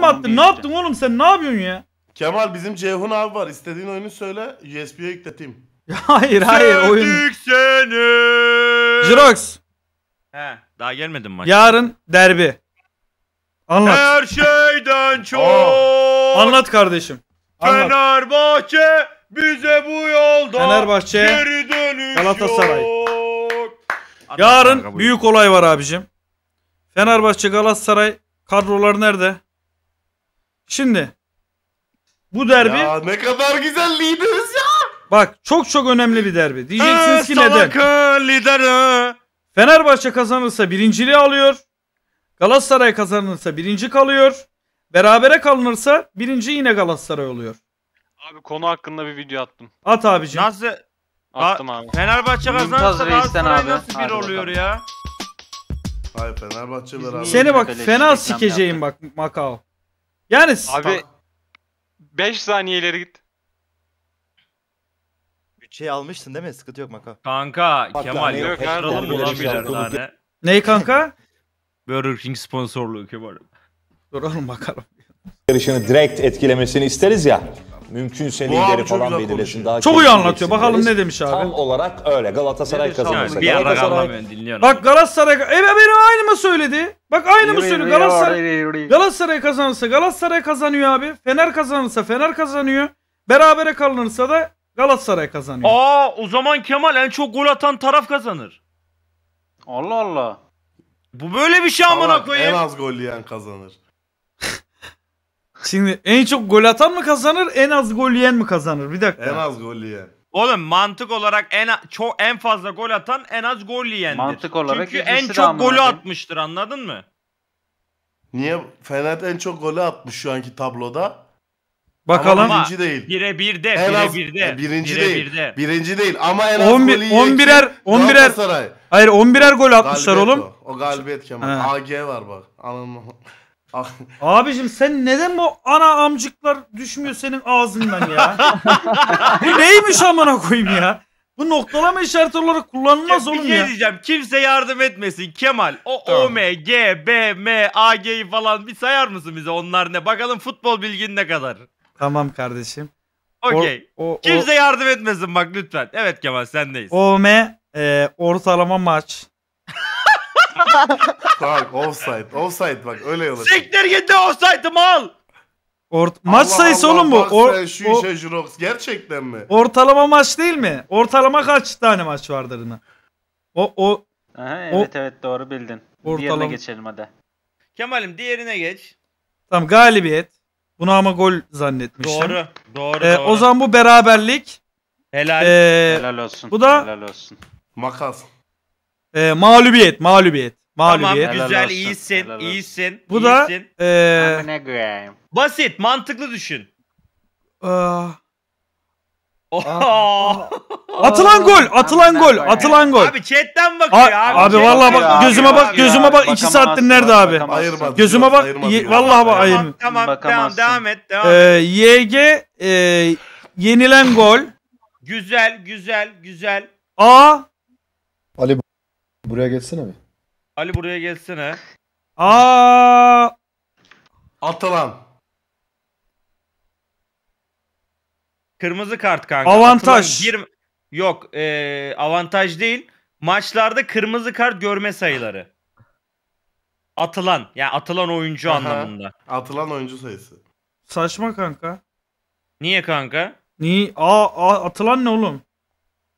mi attın? Ne yaptın oğlum sen? Ne yapıyorsun ya? Kemal bizim Ceyhun abi var. İstediğin oyunu söyle. USB'ye e yükleteyim. hayır hayır oyun. Sevdik seni. Jirox He, daha gelmedin maç. yarın derbi. Anlat. Her şeyden çok. Anlat kardeşim. Anlat. Fenerbahçe bize bu yolda Fenerbahçe, geri dönüş Galatasaray. yok. Yarın büyük olay var abicim. Fenerbahçe Galatasaray kadrolar nerede? Şimdi bu derbi Ya ne kadar güzel lideriz ya. bak çok çok önemli bir derbi. Diyeceksiniz ki ee, neden? lideri. Fenerbahçe kazanırsa birinciliği alıyor. Galatasaray kazanırsa birinci kalıyor. Berabere kalınırsa birinci yine Galatasaray oluyor. Abi konu hakkında bir video attım. At abicim. Nasıl? Attım abi. Fenerbahçe kazanırsa Galatasaray abi. nasıl bir oluyor ya? Hayır Fenerbahçe beraber. Seni bak fena reklam sikeceğim bak Makao. Yani Abi 5 saniye ileri git. Bütçeyi almışsın değil mi? Sıkıntı yok maka. Kanka Bak, Kemal yani yok, yapıştıralım mı lan birer tane? Ney kanka? Burger King sponsorluğu Kemal'im. Duralım bakalım. Yarışını direkt etkilemesini isteriz ya mümkünse Bu abi lideri falan güzel belirlesin. Daha Çok iyi anlatıyor. Bakalım ne demiş abi. Tam olarak öyle Galatasaray kazanırsa. Bir ara kalmam Galatasaray dinliyorum. Bak Galatasaray... E benim aynı mı söyledi? Bak aynı mı söylüyor? Galatasaray... Galatasaray kazanırsa Galatasaray kazanıyor abi. Fener kazanırsa Fener kazanıyor. Berabere kalınırsa da Galatasaray kazanıyor. Aa o zaman Kemal en çok gol atan taraf kazanır. Allah Allah. Bu böyle bir şey amına Salak, En az gol yiyen kazanır. Şimdi en çok gol atan mı kazanır, en az gol yiyen mi kazanır? Bir dakika. En az gol yiyen. Oğlum mantık olarak en çok en fazla gol atan en az gol yiyendir. Mantık olarak Çünkü en çok amına golü koyayım. atmıştır anladın mı? Niye? Fener en çok golü atmış şu anki tabloda. Bakalım. Ama birinci değil. Bire birde, En bire az- birde. e, birinci bire değil. Birde. Birinci değil ama en az 11 golü 11 11'er kim? 11'er Galatasaray. hayır 11'er gol atmışlar Galibiyet oğlum. O, o galibiyet Kemal. AG var bak. Anam. Ah. Abicim sen neden bu ana amcıklar düşmüyor senin ağzından ya? bu neymiş amına koyayım ya? Bu noktalama işareti olarak kullanılmaz şey ya, oğlum bir şey diyeceğim. Kimse yardım etmesin. Kemal o tamam. O M G B M A G'yi falan bir sayar mısın bize onlar ne? Bakalım futbol bilgin ne kadar. Tamam kardeşim. Okey. Kimse o... yardım etmesin bak lütfen. Evet Kemal sendeyiz. O M e, ortalama maç. Bak offside. Offside bak öyle yola. Siktir git de offside'ı mal. Ort maç sayısı Allah, oğlum bu. Or şu o işe Jurox gerçekten mi? Ortalama maç değil mi? Ortalama kaç tane maç vardır yine? O o Aha, evet o... evet doğru bildin. Ortalama. Diğerine geçelim hadi. Kemal'im diğerine geç. Tamam galibiyet. Bunu ama gol zannetmiştim. Doğru. Doğru. Ee, doğru. O zaman bu beraberlik. Helal. Ee, helal olsun. Bu da helal olsun. Makas. E, mağlubiyet, mağlubiyet. Mağlubiyet. Tamam güzel iyisin, iyisin, iyisin. Bu da e, basit, mantıklı düşün. E, Oh. atılan gol, atılan gol, atılan gol. Abi chatten bakıyor abi. Abi vallahi bak gözüme bak, gözüme bak 2 saattir nerede abi? Ayırmadı. Gözüme bak, vallahi bak ayır. Tamam, tamam, devam et, devam ee, et. Ee, YG e, yenilen gol. güzel, güzel, güzel. A Ali Buraya gelsene mi? Ali buraya gelsene. Aa! Atılan. Kırmızı kart kanka. Avantaj. bir... Yok ee, avantaj değil. Maçlarda kırmızı kart görme sayıları. Atılan. Yani atılan oyuncu Aha. anlamında. Atılan oyuncu sayısı. Saçma kanka. Niye kanka? Niye? Aa, aa atılan ne oğlum?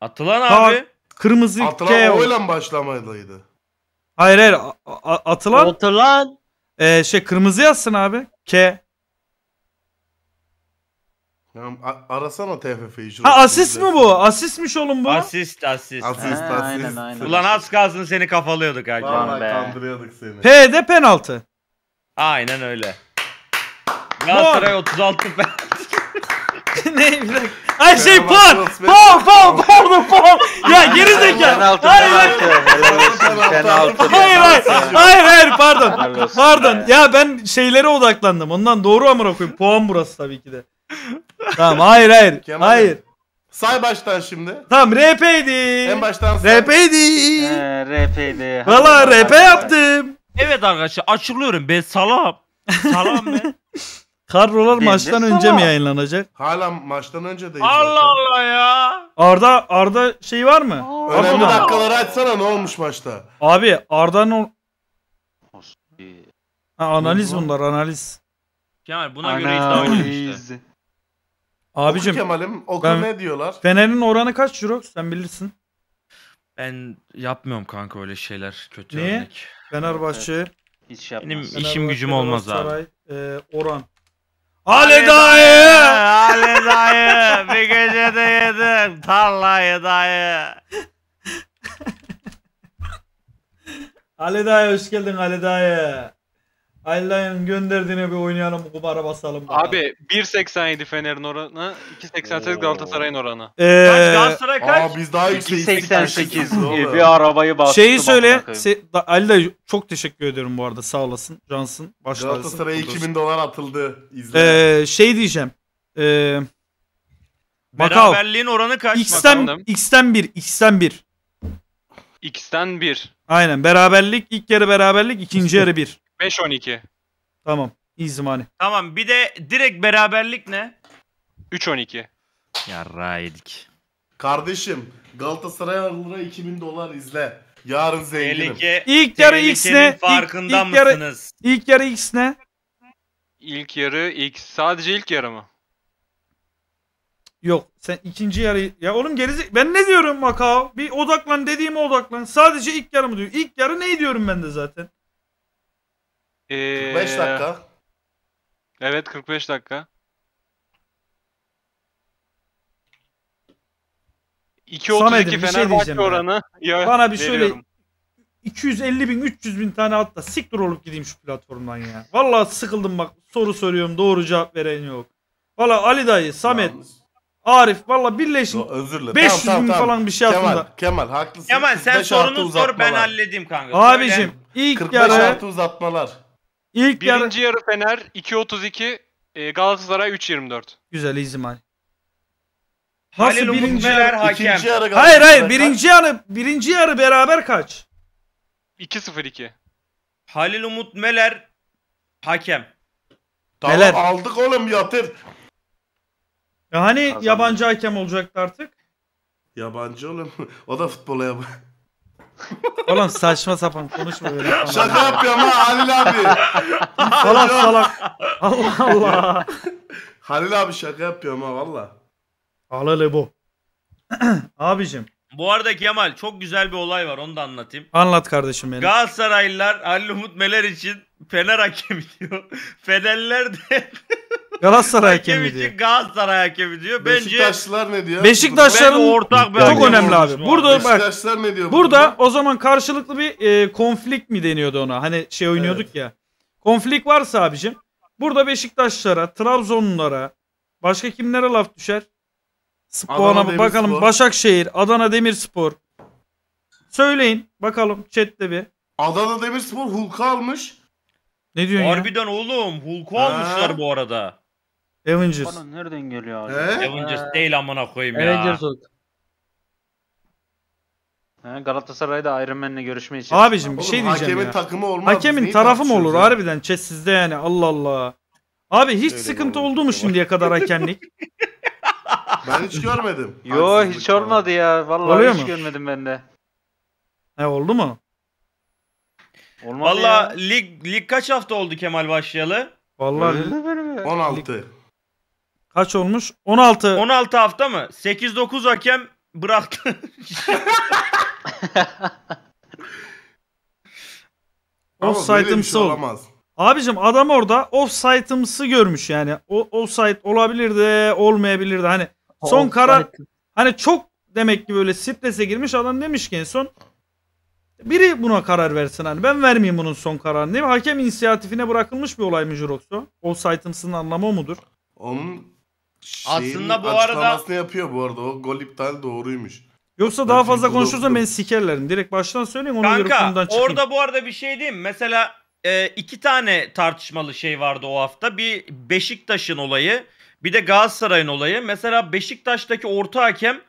Atılan Kar abi. Kırmızı Atılan K. oyla mı başlamalıydı? Hayır hayır. A- a- atılan. Atılan. E, şey kırmızı yazsın abi. K. arasana TFF'yi. şurası Ha asist mi bu? Asistmiş oğlum bu. Asist asist. Asist asist. Ha, aynen, aynen. Ulan az kalsın seni kafalıyorduk Vay Ercan. be. kandırıyorduk seni. P de penaltı. Aynen öyle. Galatasaray 36 penaltı. ne bir dakika. Ay şey par. Par par par par. Ya geri zekalı. Hayır hayır. Hayır hayır. Hayır hayır pardon. Pardon. Ya ben şeylere odaklandım. Ondan doğru amına koyayım. Puan burası tabii ki de. Tamam hayır hayır. hayır. Say baştan şimdi. Tamam RP'ydi. En baştan say. RP'ydi. Ee, RP'ydi. Valla RP yaptım. Evet arkadaşlar açıklıyorum ben salam. Salam ben. Kadrolar maçtan önce mi yayınlanacak? Hala maçtan önce değil. Allah Allah ya. Arda Arda şey var mı? Aa, Önemli Arda. dakikaları açsana ne olmuş maçta? Abi Arda'nın o... Ha, analiz bunlar analiz. Kemal buna Ana. göre iddia oynuyor işte. Abicim. Kemal'im o ben... ne diyorlar? Fener'in oranı kaç Jurok sen bilirsin. Ben yapmıyorum kanka öyle şeyler kötü Niye? örnek. Fenerbahçe. Evet. Hiç yapmaz. Benim işim gücüm olmaz Saray, E, oran. Ali dayı. Ali dayı. Bir gecede yedim tarlayı dayı. Ali dayı hoş geldin Ali dayı. Allah'ın gönderdiğine bir oynayalım bu kumara basalım. Bana. Abi 1.87 Fener'in oranı, 2.88 Galatasaray'ın oranı. Ee, kaç Galatasaray kaç? Aa, biz daha yükseğiz. 2.88 bir arabayı bastı. Şeyi söyle. Se- Ali de çok teşekkür ediyorum bu arada sağ olasın. Cansın. Başlarsın. Galatasaray'a 2000 dolar atıldı. İzle. Ee, şey diyeceğim. Ee, Beraberliğin oranı kaç? X'ten, X'ten 1. X'ten 1. X'ten 1. Aynen beraberlik ilk yarı beraberlik ikinci yarı 1. 5-12. Tamam. İyi zamanı. Tamam bir de direkt beraberlik ne? 3-12. Yarra yedik. Kardeşim Galatasaraylılara 2000 dolar izle. Yarın zenginim. Tehlike, ilk yarı X ne? Farkında ilk, ilk yarı, İlk yarı X ne? İlk yarı X. Sadece ilk yarı mı? Yok sen ikinci yarı ya oğlum gerizi ben ne diyorum Makao? Bir odaklan dediğime odaklan. Sadece ilk yarı mı diyor? İlk yarı ne diyorum ben de zaten. Ee, 45 dakika. Evet 45 dakika. 2.32 bir şey Fenerbahçe diyeceğim ya. oranı. Ya, Bana bir şöyle 250 bin 300 bin tane atla siktir olup gideyim şu platformdan ya. Vallahi sıkıldım bak soru soruyorum doğru cevap veren yok. Valla Ali dayı, Samet, Arif valla birleşin. Yo, Özür dilerim. 500 Tamam, tamam, bin falan bir şey Kemal, Kemal haklısın. Kemal sen 45 sorunu sor ben hallediyim kanka. Söyle. Abicim ilk 45 yarı artı uzatmalar. İlk Birinci yarı, yarı Fener 2.32, e, Galatasaray 3.24. Güzel İzmir. Nasıl Halil birinci Umut Meler yarı? hakem. İkinci yarı Hayır hayır birinci yarı birinci yarı beraber kaç? 2.02. Halil Umut Meler hakem. Tamam Neler? aldık oğlum yatır. Ya hani Kazandı. yabancı hakem olacaktı artık. Yabancı oğlum. O da futbola yabancı. Oğlum saçma sapan konuşma böyle. Şaka yapıyorum ha Halil abi. salak salak. Allah Allah. Halil abi şaka yapıyorum ha valla. Alalı bu. Abicim Bu arada Kemal çok güzel bir olay var onu da anlatayım. anlat kardeşim beni. Galatasaraylılar Halil Umut Meler için Fener hakemi diyor. Fenerler de Galatasaray hakemi diyor. Galatasaray hakemi diyor. Bence Beşiktaşlılar ne diyor? Beşiktaşların ortak bir çok önemli abi. Burada bak Beşiktaşlılar ne diyor? burada o zaman karşılıklı bir e, konflik mi deniyordu ona? Hani şey oynuyorduk ya. Konflik varsa abicim burada Beşiktaşlara, Trabzonlulara, başka kimlere laf düşer? Spor'a Demirspor. bakalım. Başakşehir, Adana Demirspor. Söyleyin bakalım chat'te bir. Adana Demirspor Hulk'u almış. Ne diyorsun ya? oğlum Hulk'u almışlar bu arada. Avengers. Bana nereden geliyor abi? He? Avengers değil amına koyayım ya. Avengers oldu. Galatasaray'da Iron Man'le görüşme için. Abicim bir şey Oğlum, diyeceğim hakemin ya. takımı olmaz. Hakemin tarafı mı olur tartışıyoruz ya? harbiden chat sizde yani Allah Allah. Abi hiç Öyle sıkıntı oldu mu şimdiye kadar hakemlik? Ben hiç görmedim. Yo Haksızlık hiç olmadı ya. Vallahi Oluyor hiç mu? görmedim ben de. He oldu mu? Olmadı Valla lig, lig kaç hafta oldu Kemal başlayalı? Vallahi 16. Kaç olmuş? 16. 16 hafta mı? 8-9 hakem bıraktı. 10 saytımsı şey olamaz. Abicim adam orada offside'ımsı görmüş yani. O offside olabilirdi, olmayabilirdi. Hani son offside. karar hani çok demek ki böyle strese girmiş adam demiş ki en son biri buna karar versin hani ben vermeyeyim bunun son kararını. Hakem inisiyatifine bırakılmış bir olay mı Jurox'u? Offside'ımsının anlamı o mudur? Onun aslında bu arada- ne yapıyor bu arada. O gol iptal doğruymuş. Yoksa daha Ben fazla çünkü konuşursam doktorum. beni sikerlerim. Direkt baştan söyleyeyim onu yorumdan Kanka çıkayım. orada bu arada bir şey diyeyim. Mesela e, iki tane tartışmalı şey vardı o hafta. Bir Beşiktaş'ın olayı bir de Galatasaray'ın olayı. Mesela Beşiktaş'taki orta hakem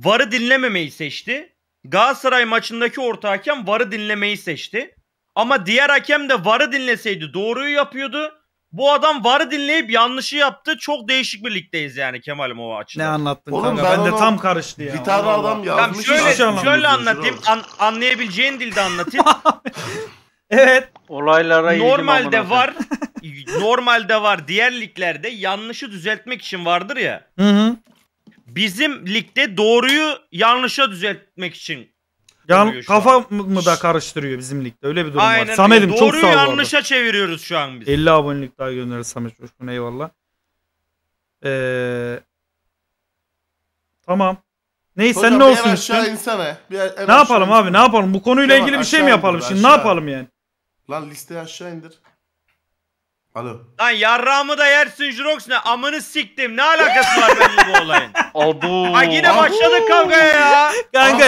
VAR'ı dinlememeyi seçti. Galatasaray maçındaki orta hakem VAR'ı dinlemeyi seçti. Ama diğer hakem de VAR'ı dinleseydi doğruyu yapıyordu. Bu adam varı dinleyip yanlışı yaptı. Çok değişik bir ligdeyiz yani Kemal'im o açısından. Ne anlattın Oğlum, kanka? Ben, ben de tam karıştı ya. Bir tane adam yazmış. Tamam, şöyle, şöyle anlatayım. An, anlayabileceğin dilde anlatayım. evet. Olaylara Normalde var. normalde var. Diğer liglerde yanlışı düzeltmek için vardır ya. Hı hı. Bizim ligde doğruyu yanlışa düzeltmek için ya kafa mı da karıştırıyor bizim ligde. Öyle bir durum Aynen. var. Samet'im çok sağ ol. Doğruyu yanlışa çeviriyoruz şu an biz. 50 abonelik daha gönderir Samet Coşkun eyvallah. Ee, tamam. Neyse Hocam, sen ne olsun işte. insene. Bir ne yapalım abi ne yapalım? Bu konuyla ilgili bir şey mi yapalım indir, şimdi? Ne yapalım yani? Lan listeyi aşağı indir. Alo. Lan yarrağımı da yersin Jurox ne? Amını siktim. Ne alakası var benim bu olayın? Abu. Ha yine başladık kavgaya ya. Kanka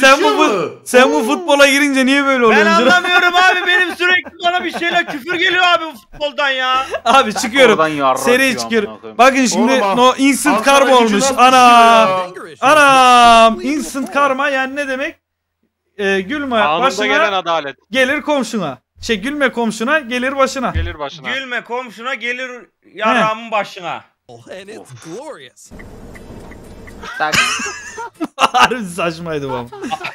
sen bu, mu? sen bu futbola girince niye böyle oluyor? Ben anlamıyorum abi. Benim sürekli bana bir şeyler küfür geliyor abi bu futboldan ya. Abi çıkıyorum. Seri çıkıyorum. Bakın şimdi Oğlum, no, instant karma olmuş. Ana. Ana. Instant karma yani ne demek? Ee, gülme Anında başına gelen adalet. gelir komşuna. Şey gülme komşuna gelir başına. Gelir başına. Gülme komşuna gelir yaramın başına. Oh, and it's glorious. Harbi saçmaydı bu.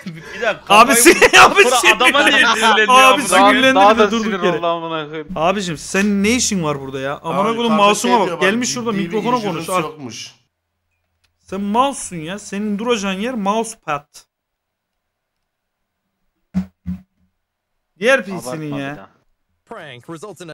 bir dakika. Abisi abisi. Adama niye sinirleniyor? Abisi sinirlendi de durduk yere. Abicim sen ne işin var burada ya? Amına koyduğum masuma bak. Gelmiş şurada mikrofona konuş. Yokmuş. Sen mouse'sun ya. Senin duracağın yer mouse pad. Yer PC'nin ya. Prank results in